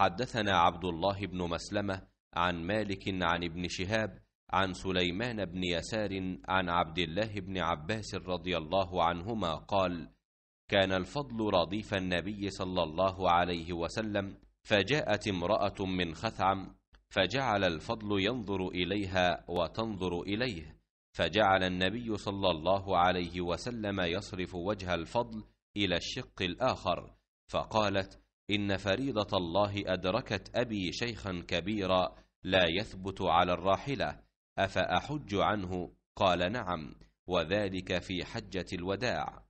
حدثنا عبد الله بن مسلمة عن مالك عن ابن شهاب عن سليمان بن يسار عن عبد الله بن عباس رضي الله عنهما قال كان الفضل رضيف النبي صلى الله عليه وسلم فجاءت امرأة من خثعم فجعل الفضل ينظر إليها وتنظر إليه فجعل النبي صلى الله عليه وسلم يصرف وجه الفضل إلى الشق الآخر فقالت إن فريضة الله أدركت أبي شيخا كبيرا لا يثبت على الراحلة أفأحج عنه؟ قال نعم وذلك في حجة الوداع